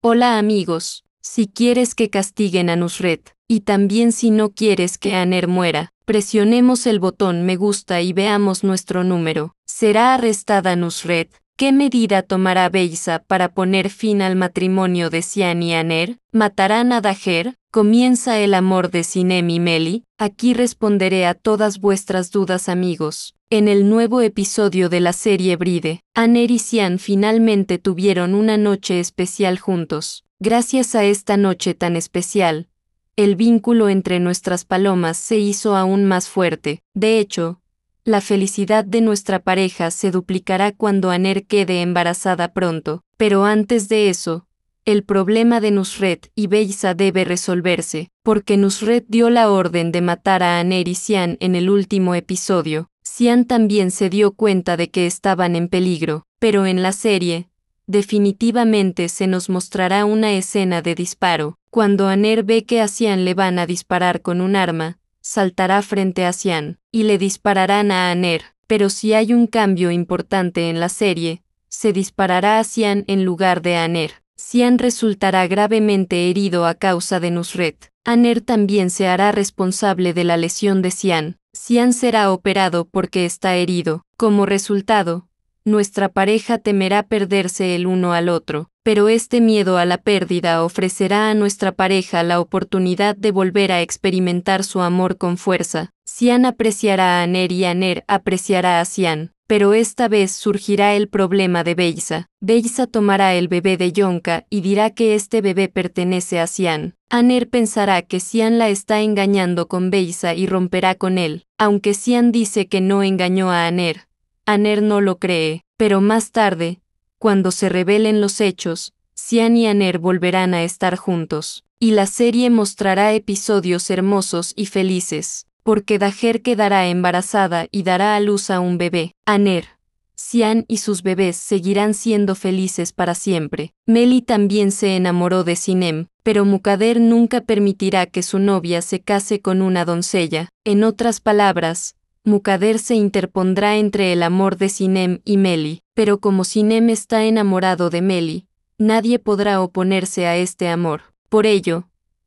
Hola amigos, si quieres que castiguen a Nusret, y también si no quieres que Aner muera, presionemos el botón me gusta y veamos nuestro número. ¿Será arrestada Nusret? ¿Qué medida tomará Beisa para poner fin al matrimonio de Sian y Aner? ¿Matarán a Dajer? ¿Comienza el amor de Sinem y Meli? Aquí responderé a todas vuestras dudas amigos. En el nuevo episodio de la serie Bride, Aner y Sian finalmente tuvieron una noche especial juntos. Gracias a esta noche tan especial, el vínculo entre nuestras palomas se hizo aún más fuerte. De hecho, la felicidad de nuestra pareja se duplicará cuando Aner quede embarazada pronto. Pero antes de eso, el problema de Nusret y Beisa debe resolverse, porque Nusret dio la orden de matar a Aner y Sian en el último episodio, Sian también se dio cuenta de que estaban en peligro, pero en la serie, definitivamente se nos mostrará una escena de disparo. Cuando Aner ve que a le van a disparar con un arma, saltará frente a Sian, y le dispararán a Aner. Pero si hay un cambio importante en la serie, se disparará a Sian en lugar de Aner. Sian resultará gravemente herido a causa de Nusret. Aner también se hará responsable de la lesión de Sian. Sian será operado porque está herido. Como resultado, nuestra pareja temerá perderse el uno al otro, pero este miedo a la pérdida ofrecerá a nuestra pareja la oportunidad de volver a experimentar su amor con fuerza. Sian apreciará a Ner y Aner apreciará a Sian pero esta vez surgirá el problema de Beisa. Beisa tomará el bebé de Yonka y dirá que este bebé pertenece a Sian. Aner pensará que Sian la está engañando con Beisa y romperá con él. Aunque Sian dice que no engañó a Aner, Aner no lo cree, pero más tarde, cuando se revelen los hechos, Sian y Aner volverán a estar juntos, y la serie mostrará episodios hermosos y felices porque Dajer quedará embarazada y dará a luz a un bebé, Aner. Sian y sus bebés seguirán siendo felices para siempre. Meli también se enamoró de Sinem, pero Mukader nunca permitirá que su novia se case con una doncella. En otras palabras, Mukader se interpondrá entre el amor de Sinem y Meli, pero como Sinem está enamorado de Meli, nadie podrá oponerse a este amor. Por ello,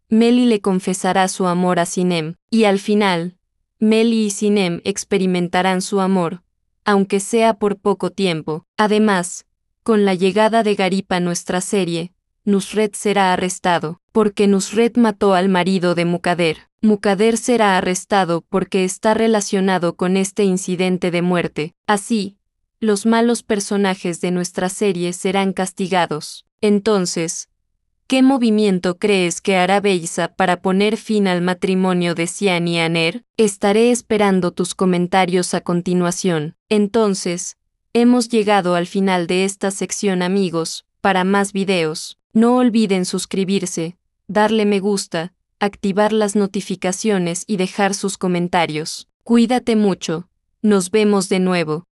Meli le confesará su amor a Sinem, y al final, Meli y Sinem experimentarán su amor, aunque sea por poco tiempo. Además, con la llegada de Garipa a nuestra serie, Nusret será arrestado, porque Nusret mató al marido de Mukader. Mukader será arrestado porque está relacionado con este incidente de muerte. Así, los malos personajes de nuestra serie serán castigados. Entonces, ¿Qué movimiento crees que hará Beisa para poner fin al matrimonio de Sian y Aner? Estaré esperando tus comentarios a continuación. Entonces, hemos llegado al final de esta sección amigos, para más videos, no olviden suscribirse, darle me gusta, activar las notificaciones y dejar sus comentarios. Cuídate mucho, nos vemos de nuevo.